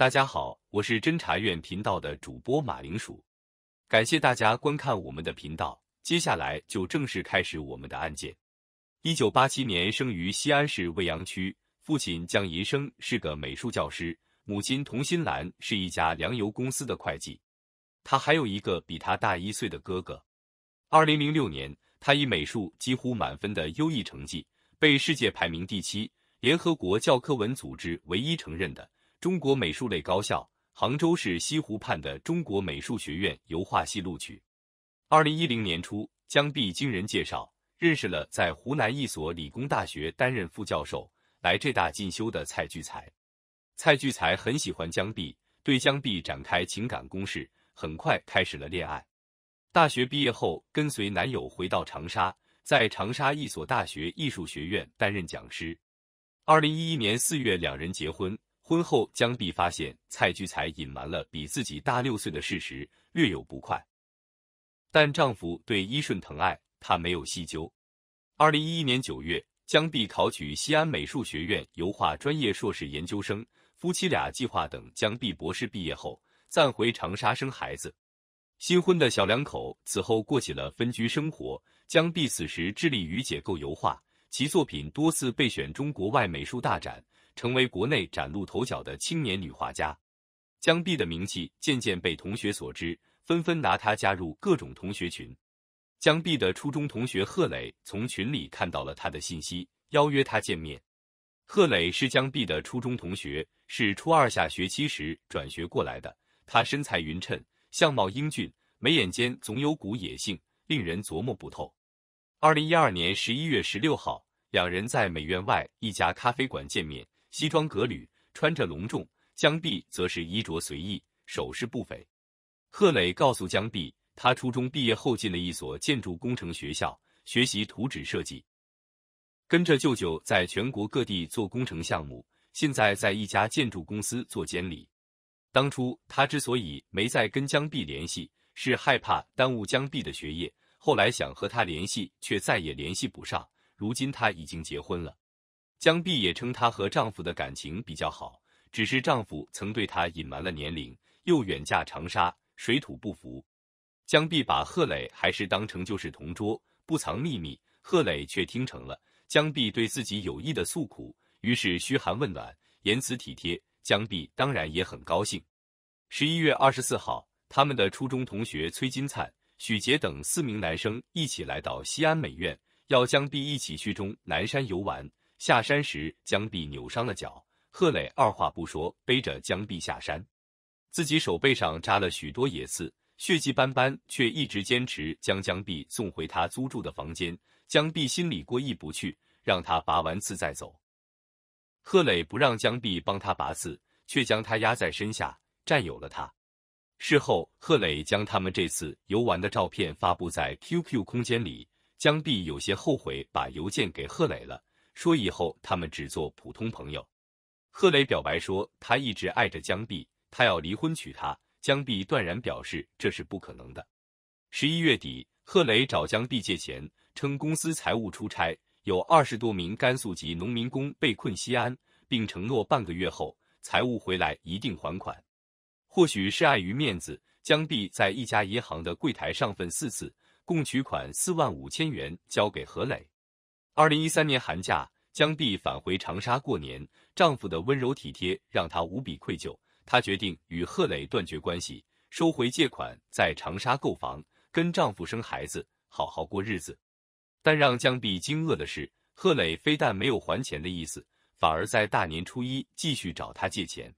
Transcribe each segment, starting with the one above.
大家好，我是侦查院频道的主播马铃薯，感谢大家观看我们的频道。接下来就正式开始我们的案件。一九八七年生于西安市未央区，父亲江银生是个美术教师，母亲童新兰是一家粮油公司的会计。他还有一个比他大一岁的哥哥。二零零六年，他以美术几乎满分的优异成绩，被世界排名第七、联合国教科文组织唯一承认的。中国美术类高校，杭州市西湖畔的中国美术学院油画系录取。二零一零年初，江碧经人介绍认识了在湖南一所理工大学担任副教授、来浙大进修的蔡聚才。蔡聚才很喜欢江碧，对江碧展开情感攻势，很快开始了恋爱。大学毕业后，跟随男友回到长沙，在长沙一所大学艺术学院担任讲师。二零一一年四月，两人结婚。婚后，姜碧发现蔡菊才隐瞒了比自己大六岁的事实，略有不快。但丈夫对伊顺疼爱，她没有细究。二零一一年九月，江碧考取西安美术学院油画专业硕士研究生，夫妻俩计划等江碧博士毕业后，暂回长沙生孩子。新婚的小两口此后过起了分居生活。江碧此时致力于解构油画。其作品多次被选中国外美术大展，成为国内崭露头角的青年女画家。江碧的名气渐渐被同学所知，纷纷拿她加入各种同学群。江碧的初中同学贺磊从群里看到了她的信息，邀约她见面。贺磊是江碧的初中同学，是初二下学期时转学过来的。他身材匀称，相貌英俊，眉眼间总有股野性，令人琢磨不透。二零一二年十一月十六号，两人在美院外一家咖啡馆见面。西装革履，穿着隆重；江碧则是衣着随意，首饰不菲。贺磊告诉江碧，他初中毕业后进了一所建筑工程学校，学习图纸设计，跟着舅舅在全国各地做工程项目，现在在一家建筑公司做监理。当初他之所以没再跟江碧联系，是害怕耽误江碧的学业。后来想和她联系，却再也联系不上。如今她已经结婚了，江碧也称她和丈夫的感情比较好，只是丈夫曾对她隐瞒了年龄，又远嫁长沙，水土不服。江碧把贺磊还是当成就是同桌，不藏秘密。贺磊却听成了江碧对自己有意的诉苦，于是嘘寒问暖，言辞体贴。江碧当然也很高兴。十一月二十四号，他们的初中同学崔金灿。许杰等四名男生一起来到西安美院，要江碧一起去中南山游玩。下山时，江碧扭伤了脚，贺磊二话不说背着江碧下山，自己手背上扎了许多野刺，血迹斑斑，却一直坚持将江碧送回他租住的房间。江碧心里过意不去，让他拔完刺再走。贺磊不让江碧帮他拔刺，却将他压在身下，占有了他。事后，贺磊将他们这次游玩的照片发布在 QQ 空间里，江碧有些后悔把邮件给贺磊了，说以后他们只做普通朋友。贺磊表白说他一直爱着江碧，他要离婚娶她。江碧断然表示这是不可能的。十一月底，贺磊找江碧借钱，称公司财务出差，有二十多名甘肃籍农民工被困西安，并承诺半个月后财务回来一定还款。或许是碍于面子，江碧在一家银行的柜台上分四次，共取款四万五千元交给何磊。二零一三年寒假，江碧返回长沙过年，丈夫的温柔体贴让她无比愧疚，她决定与贺磊断绝关系，收回借款，在长沙购房，跟丈夫生孩子，好好过日子。但让江碧惊愕的是，贺磊非但没有还钱的意思，反而在大年初一继续找她借钱。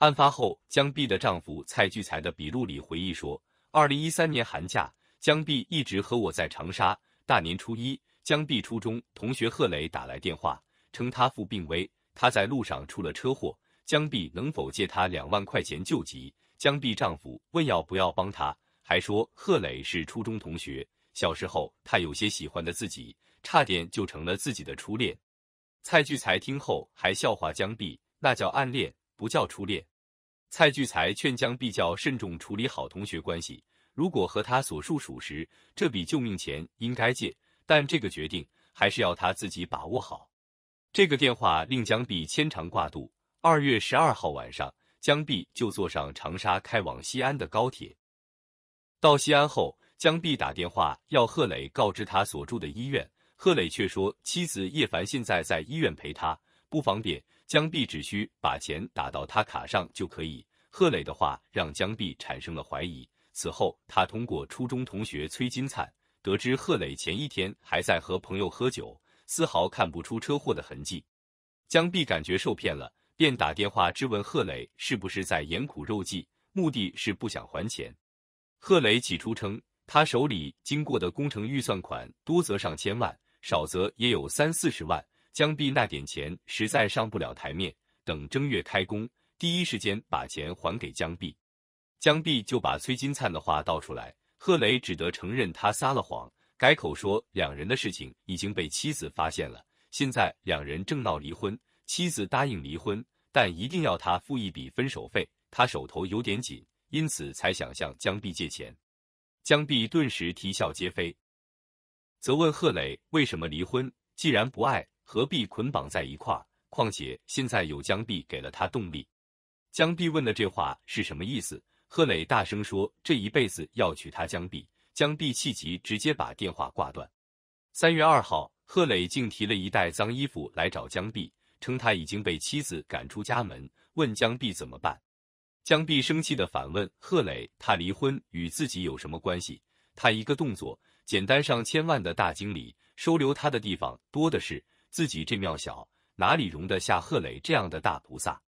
案发后，江碧的丈夫蔡聚才的笔录里回忆说，二零一三年寒假，江碧一直和我在长沙。大年初一，江碧初中同学贺磊打来电话，称他父病危，他在路上出了车祸。江碧能否借他两万块钱救急？江碧丈夫问要不要帮他，还说贺磊是初中同学，小时候他有些喜欢的自己，差点就成了自己的初恋。蔡聚才听后还笑话江碧，那叫暗恋。不叫初恋，蔡聚才劝江碧叫慎重处理好同学关系。如果和他所述属实，这笔救命钱应该借，但这个决定还是要他自己把握好。这个电话令江碧牵肠挂肚。二月十二号晚上，江碧就坐上长沙开往西安的高铁。到西安后，江碧打电话要贺磊告知他所住的医院，贺磊却说妻子叶凡现在在医院陪他，不方便。江碧只需把钱打到他卡上就可以。贺磊的话让江碧产生了怀疑。此后，他通过初中同学崔金灿得知，贺磊前一天还在和朋友喝酒，丝毫看不出车祸的痕迹。江碧感觉受骗了，便打电话质问贺磊是不是在演苦肉计，目的是不想还钱。贺磊起初称，他手里经过的工程预算款多则上千万，少则也有三四十万。江碧那点钱实在上不了台面，等正月开工，第一时间把钱还给江碧。江碧就把崔金灿的话倒出来，贺雷只得承认他撒了谎，改口说两人的事情已经被妻子发现了，现在两人正闹离婚，妻子答应离婚，但一定要他付一笔分手费。他手头有点紧，因此才想向江碧借钱。江碧顿时啼笑皆非，责问贺磊为什么离婚，既然不爱。何必捆绑在一块儿？况且现在有江碧给了他动力。江碧问的这话是什么意思？贺磊大声说：“这一辈子要娶她。”江碧，江碧气急，直接把电话挂断。三月二号，贺磊竟提了一袋脏衣服来找江碧，称他已经被妻子赶出家门，问江碧怎么办。江碧生气的反问贺磊：“他离婚与自己有什么关系？他一个动作，简单上千万的大经理，收留他的地方多的是。”自己这庙小，哪里容得下贺磊这样的大菩萨？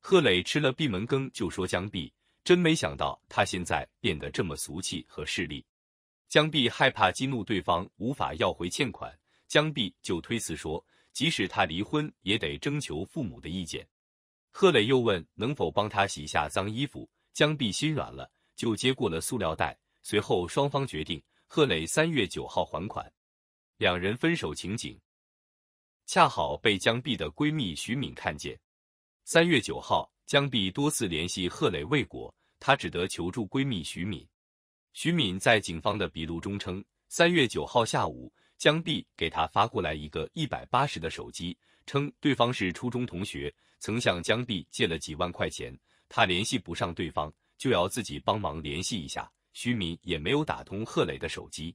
贺磊吃了闭门羹，就说江碧。真没想到他现在变得这么俗气和势利。江碧害怕激怒对方，无法要回欠款，江碧就推辞说，即使他离婚，也得征求父母的意见。贺磊又问能否帮他洗下脏衣服，江碧心软了，就接过了塑料袋。随后双方决定，贺磊三月九号还款。两人分手情景。恰好被江碧的闺蜜徐敏看见。三月九号，江碧多次联系贺磊未果，她只得求助闺蜜徐敏。徐敏在警方的笔录中称，三月九号下午，江碧给她发过来一个一百八十的手机，称对方是初中同学，曾向江碧借了几万块钱，她联系不上对方，就要自己帮忙联系一下。徐敏也没有打通贺磊的手机。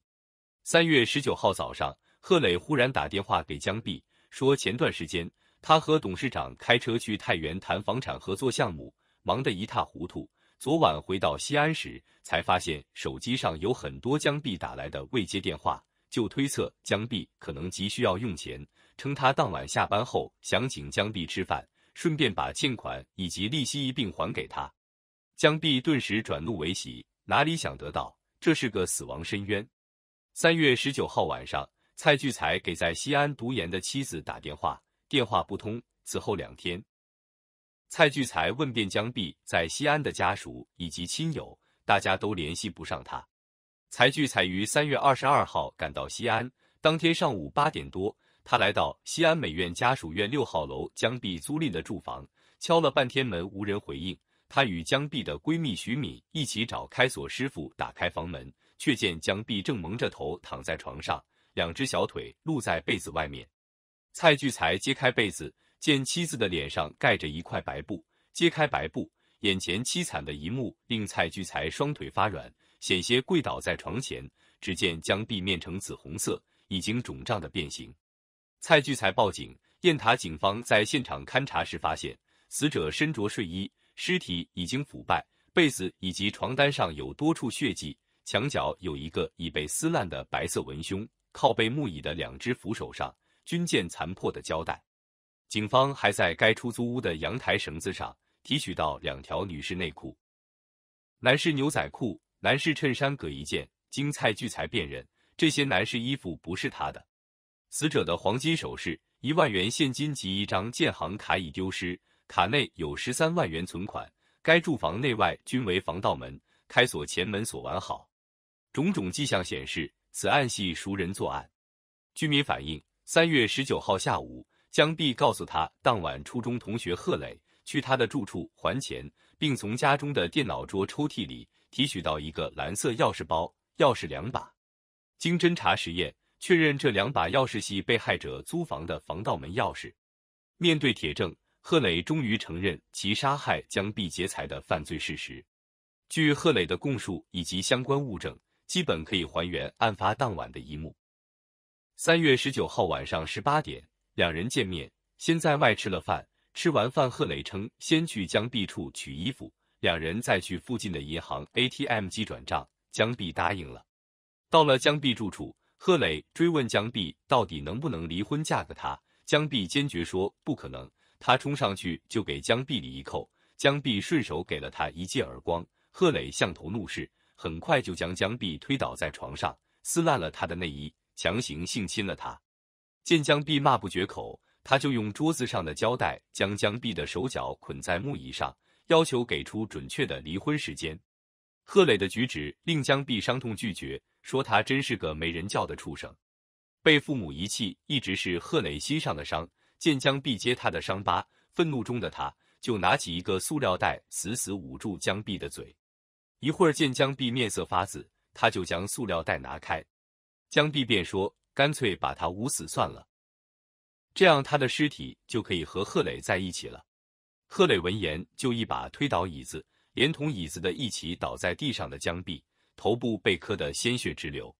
三月十九号早上，贺磊忽然打电话给江碧。说前段时间他和董事长开车去太原谈房产合作项目，忙得一塌糊涂。昨晚回到西安时，才发现手机上有很多江碧打来的未接电话，就推测江碧可能急需要用钱，称他当晚下班后想请江碧吃饭，顺便把欠款以及利息一并还给他。江碧顿时转怒为喜，哪里想得到这是个死亡深渊？三月十九号晚上。蔡聚才给在西安读研的妻子打电话，电话不通。此后两天，蔡聚才问遍江碧在西安的家属以及亲友，大家都联系不上他。蔡聚才于三月二十二号赶到西安，当天上午八点多，他来到西安美院家属院六号楼江碧租赁的住房，敲了半天门无人回应。他与江碧的闺蜜徐敏一起找开锁师傅打开房门，却见江碧正蒙着头躺在床上。两只小腿露在被子外面，蔡巨才揭开被子，见妻子的脸上盖着一块白布，揭开白布，眼前凄惨的一幕令蔡巨才双腿发软，险些跪倒在床前。只见江壁面呈紫红色，已经肿胀的变形。蔡巨才报警，雁塔警方在现场勘查时发现，死者身着睡衣，尸体已经腐败，被子以及床单上有多处血迹，墙角有一个已被撕烂的白色文胸。靠背木椅的两只扶手上，均见残破的胶带。警方还在该出租屋的阳台绳子上提取到两条女士内裤、男士牛仔裤、男士衬衫各一件。经蔡聚才辨认，这些男士衣服不是他的。死者的黄金首饰、一万元现金及一张建行卡已丢失，卡内有十三万元存款。该住房内外均为防盗门，开锁前门锁完好。种种迹象显示。此案系熟人作案。居民反映，三月十九号下午，江碧告诉他，当晚初中同学贺磊去他的住处还钱，并从家中的电脑桌抽屉里提取到一个蓝色钥匙包，钥匙两把。经侦查实验确认，这两把钥匙系被害者租房的防盗门钥匙。面对铁证，贺磊终于承认其杀害江碧劫财的犯罪事实。据贺磊的供述以及相关物证。基本可以还原案发当晚的一幕。三月十九号晚上十八点，两人见面，先在外吃了饭。吃完饭，贺磊称先去江碧处取衣服，两人再去附近的银行 ATM 机转账。江碧答应了。到了江碧住处，贺磊追问江碧到底能不能离婚嫁给他，江碧坚决说不可能。他冲上去就给江碧一扣，江碧顺手给了他一记耳光。贺磊向头怒视。很快就将江碧推倒在床上，撕烂了她的内衣，强行性侵了她。见江碧骂不绝口，他就用桌子上的胶带将江碧的手脚捆在木椅上，要求给出准确的离婚时间。贺磊的举止令江碧伤痛拒绝，说他真是个没人教的畜生。被父母遗弃一直是贺磊心上的伤。见江碧揭他的伤疤，愤怒中的他就拿起一个塑料袋，死死捂住江碧的嘴。一会儿见，江碧面色发紫，他就将塑料袋拿开。江碧便说：“干脆把他捂死算了，这样他的尸体就可以和贺磊在一起了。”贺磊闻言就一把推倒椅子，连同椅子的一起倒在地上的江碧，头部被磕得鲜血直流。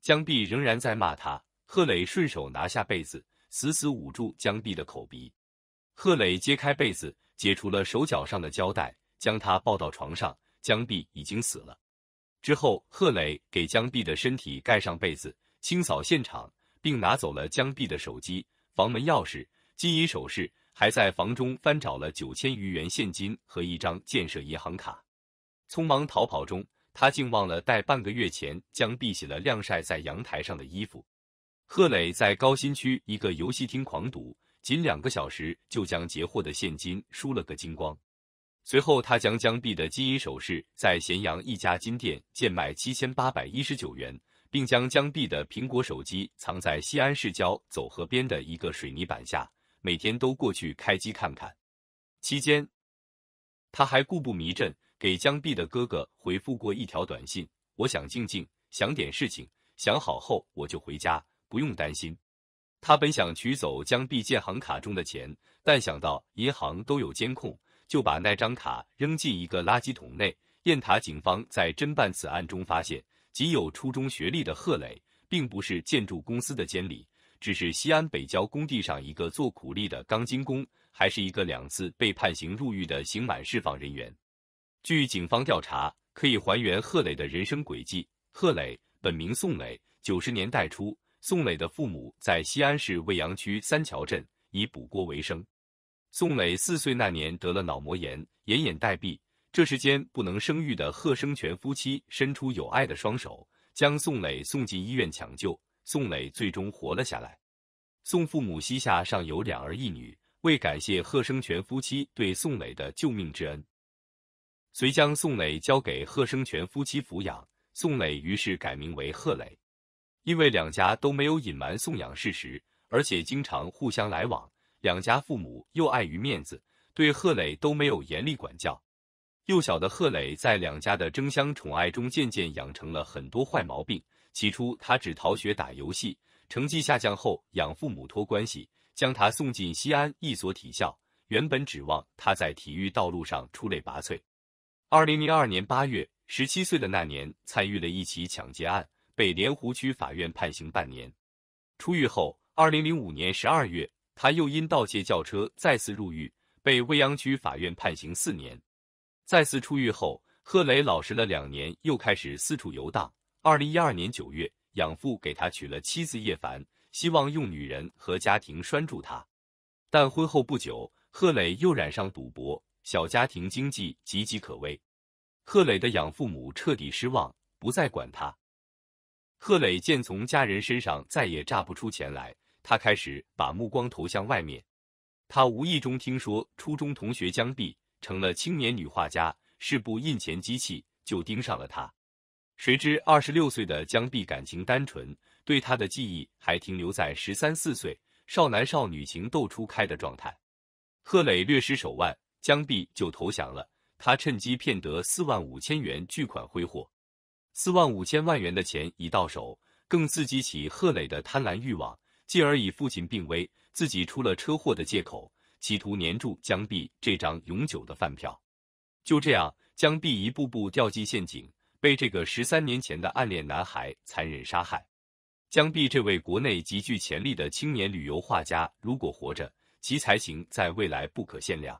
江碧仍然在骂他，贺磊顺手拿下被子，死死捂住江碧的口鼻。贺磊揭开被子，解除了手脚上的胶带，将他抱到床上。姜碧已经死了。之后，贺磊给姜碧的身体盖上被子，清扫现场，并拿走了姜碧的手机、房门钥匙、金银首饰，还在房中翻找了九千余元现金和一张建设银行卡。匆忙逃跑中，他竟忘了带半个月前姜碧洗了晾晒在阳台上的衣服。贺磊在高新区一个游戏厅狂赌，仅两个小时就将截获的现金输了个精光。随后，他将江碧的金银首饰在咸阳一家金店贱卖七千八百一十九元，并将江碧的苹果手机藏在西安市郊走河边的一个水泥板下，每天都过去开机看看。期间，他还故布迷阵，给江碧的哥哥回复过一条短信：“我想静静，想点事情，想好后我就回家，不用担心。”他本想取走江碧建行卡中的钱，但想到银行都有监控。就把那张卡扔进一个垃圾桶内。雁塔警方在侦办此案中发现，仅有初中学历的贺磊，并不是建筑公司的监理，只是西安北郊工地上一个做苦力的钢筋工，还是一个两次被判刑入狱的刑满释放人员。据警方调查，可以还原贺磊的人生轨迹。贺磊本名宋磊，九十年代初，宋磊的父母在西安市未央区三桥镇以补锅为生。宋磊四岁那年得了脑膜炎，奄奄待毙。这时间不能生育的贺生全夫妻伸出有爱的双手，将宋磊送进医院抢救。宋磊最终活了下来。宋父母膝下尚有两儿一女，为感谢贺生全夫妻对宋磊的救命之恩，遂将宋磊交给贺生全夫妻抚养。宋磊于是改名为贺磊。因为两家都没有隐瞒送养事实，而且经常互相来往。两家父母又碍于面子，对贺磊都没有严厉管教。幼小的贺磊在两家的争相宠爱中，渐渐养成了很多坏毛病。起初，他只逃学打游戏，成绩下降后，养父母托关系将他送进西安一所体校，原本指望他在体育道路上出类拔萃。二零零二年八月，十七岁的那年，参与了一起抢劫案，被莲湖区法院判刑半年。出狱后，二零零五年十二月。他又因盗窃轿车再次入狱，被未央区法院判刑四年。再次出狱后，贺磊老实了两年，又开始四处游荡。二零一二年九月，养父给他娶了妻子叶凡，希望用女人和家庭拴住他。但婚后不久，贺磊又染上赌博，小家庭经济岌岌可危。贺磊的养父母彻底失望，不再管他。贺磊见从家人身上再也榨不出钱来。他开始把目光投向外面，他无意中听说初中同学江碧成了青年女画家，是部印钱机器，就盯上了他。谁知二十六岁的江碧感情单纯，对他的记忆还停留在十三四岁少男少女情窦初开的状态。贺磊略施手腕，江碧就投降了。他趁机骗得四万五千元巨款挥霍。四万五千万元的钱已到手，更刺激起贺磊的贪婪欲望。继而以父亲病危、自己出了车祸的借口，企图黏住江碧这张永久的饭票。就这样，江碧一步步掉进陷阱，被这个十三年前的暗恋男孩残忍杀害。江碧这位国内极具潜力的青年旅游画家，如果活着，其才情在未来不可限量。